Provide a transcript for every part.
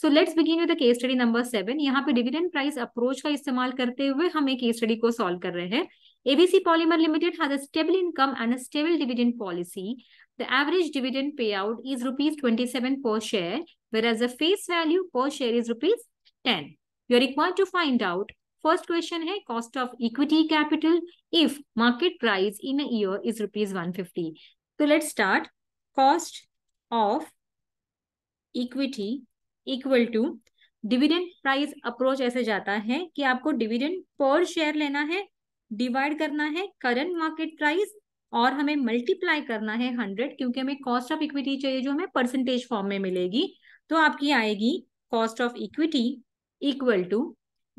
So let's begin with case study number seven यहाँ पे dividend price approach का इस्तेमाल करते हुए हम एक केस स्टडी को सॉल्व कर रहे हैं ABC polymer limited has a stable income and a stable dividend policy the average dividend payout is rupees twenty seven per share whereas a face value per share is rupees ten you are require to find out first question है cost of equity capital if market price in year is rupees one fifty तो let's start cost of equity equal to dividend price approach ऐसे जाता है कि आपको dividend per share लेना है divide करना है करंट मार्केट प्राइस और हमें मल्टीप्लाई करना है हंड्रेड क्योंकि हमें कॉस्ट ऑफ इक्विटी चाहिए जो हमें परसेंटेज फॉर्म में मिलेगी तो आपकी आएगी cost of equity equal to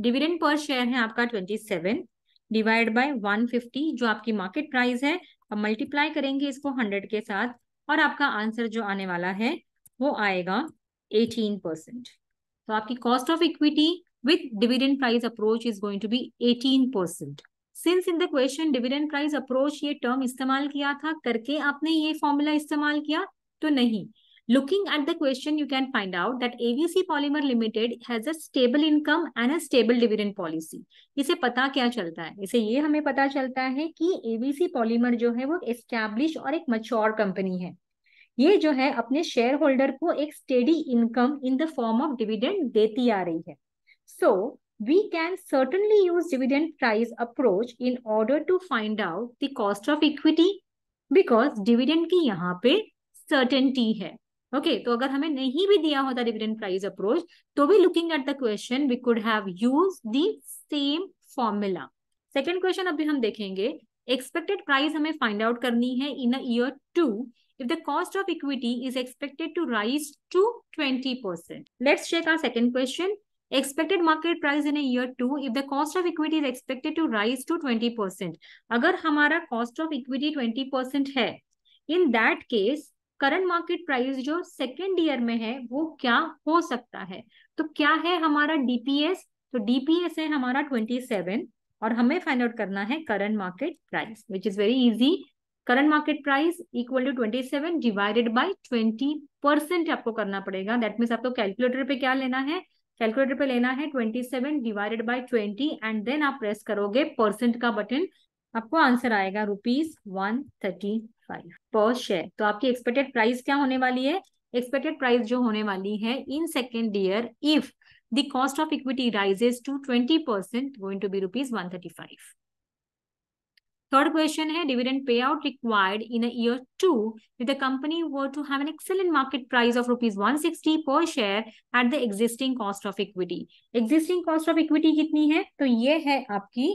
dividend per share है आपका twenty seven divide by one fifty जो आपकी मार्केट प्राइस है अब मल्टीप्लाई करेंगे इसको हंड्रेड के साथ और आपका आंसर जो आने वाला है वो आएगा एटीन परसेंट तो आपकी cost of equity with dividend price approach is going to be eighteen percent since in the question dividend price approach ये टर्म इस्तेमाल किया था करके आपने ये फॉर्मूला इस्तेमाल किया तो नहीं looking at the question you can find out that ABC polymer limited has a stable income and a stable dividend policy इसे पता क्या चलता है इसे ये हमें पता चलता है कि एवीसी पॉलीमर जो है वो एस्टैब्लिश और एक मच्योर कंपनी है ये जो है अपने शेयर होल्डर को एक steady income in the form of dividend देती आ रही है so we can certainly use dividend price approach in order to find out the cost of equity because dividend की यहाँ पे सर्टेनिटी है ओके okay, तो अगर हमें नहीं भी दिया होता डिविडेंड प्राइस अप्रोच तो भी looking at the question we could have use the same formula second question अभी हम देखेंगे एक्सपेक्टेड प्राइस हमें फाइंड आउट करनी है in a year two if the cost of equity is expected to rise to 20%. Let's check our second question. Expected market price in a year two if the cost of equity is expected to rise to 20%. Agar hamara cost of equity 20% hai, in that case current market price जो second year में है वो क्या हो सकता है तो क्या है हमारा डीपीएस तो डीपीएस है हमारा 27 और हमें फाइंड आउट करना है current market price which is very easy current market price equal to twenty seven divided by twenty percent आपको करना पड़ेगा दैट मीन्स आपको कैलकुलेटर पे क्या लेना है कैलकुलेटर पे लेना है twenty seven divided by twenty and then आप प्रेस करोगे परसेंट का बटन आपको आंसर आएगा rupees one thirty five per share तो आपकी एक्सपेक्टेड प्राइस क्या होने वाली है एक्सपेक्टेड प्राइस जो होने वाली है in second year if the cost of equity cost to twenty percent going to be rupees one thirty five Third question है dividend payout required in a year two if the company were to have an excellent market price of rupees 160 per share at the existing cost of equity. Existing cost of equity कितनी है तो ये है आपकी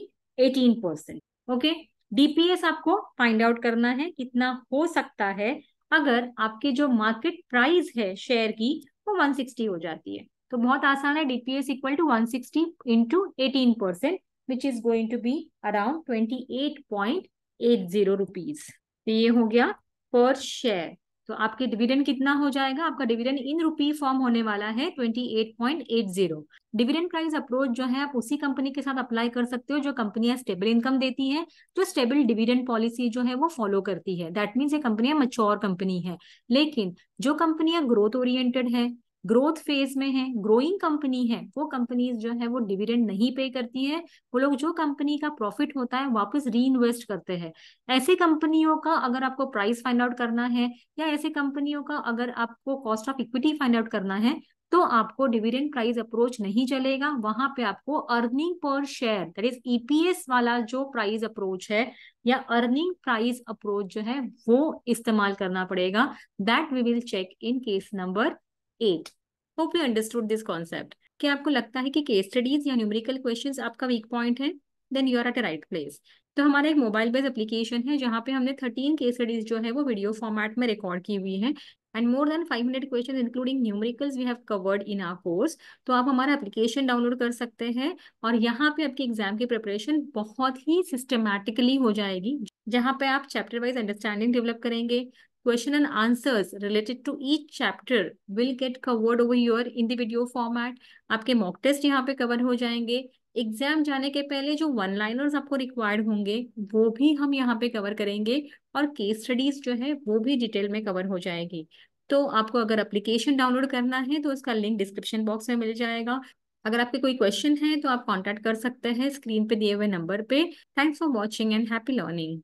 18 percent okay DPS आपको find out करना है कितना हो सकता है अगर आपके जो मार्केट प्राइस है शेयर की वो 160 हो जाती है तो बहुत आसान है DPS equal to 160 sixty into eighteen percent which is going to be around 28.80 rupees. तो ये हो गया पर शेयर तो आपके डिविडेंड कितना हो जाएगा आपका डिविडेंड इन रुपी फॉर्म होने वाला है 28.80 डिविडेंड प्राइस अप्रोच जो है आप उसी कंपनी के साथ अप्लाई कर सकते हो जो कंपनियां स्टेबल इनकम देती है जो स्टेबल डिविडेंड पॉलिसी जो है वो फॉलो करती है दैट मीन्स ये कंपनियां मच्योर कंपनी है लेकिन जो कंपनियां ग्रोथ ओरिएंटेड है ग्रोथ फेज में है ग्रोइंग कंपनी है वो कंपनीज जो है वो डिविडेंड नहीं पे करती है वो लोग जो कंपनी का प्रॉफिट होता है वापस री इन्वेस्ट करते हैं ऐसे कंपनियों का अगर आपको प्राइस फाइंड आउट करना है या ऐसे कंपनियों का अगर आपको cost of equity find out करना है तो आपको डिविडेंड प्राइस अप्रोच नहीं चलेगा वहां पे आपको earning per share that is EPS वाला जो प्राइस अप्रोच है या अर्निंग प्राइस अप्रोच जो है वो इस्तेमाल करना पड़ेगा that we will check in case number eight hope you understood this concept क्या आपको लगता है कि केस स्टडीज या न्यूमेरिकल क्वेश्चन आपका वीक पॉइंट है then you are at a right place तो हमारा एक मोबाइल बेस्ड एप्लीकेशन है जहाँ पे हमने थर्टीन केस स्टडीज जो है वो वीडियो फॉर्मेट में रिकॉर्ड की हुई है and more than five hundred question including numericals we have covered in our course तो आप हमारा एप्लीकेशन डाउनलोड कर सकते हैं और यहाँ पे आपकी एग्जाम की प्रिपरेशन बहुत ही सिस्टमैटिकली हो जाएगी जहाँ पे आप चैप्टर वाइज अंडरस्टैंडिंग डेवलप करेंगे question and answers related to each chapter will get covered over here in the video format. आपके mock test यहाँ पे cover हो जाएंगे एग्जाम जाने के पहले जो वन लाइनर्स आपको रिक्वायर्ड होंगे वो भी हम यहाँ पे कवर करेंगे और केस स्टडीज जो है वो भी डिटेल में कवर हो जाएगी तो आपको अगर एप्लीकेशन डाउनलोड करना है तो उसका लिंक डिस्क्रिप्शन बॉक्स में मिल जाएगा अगर आपके कोई क्वेश्चन है तो आप कांटेक्ट कर सकते हैं स्क्रीन पे दिए हुए नंबर पे thanks for watching and happy learning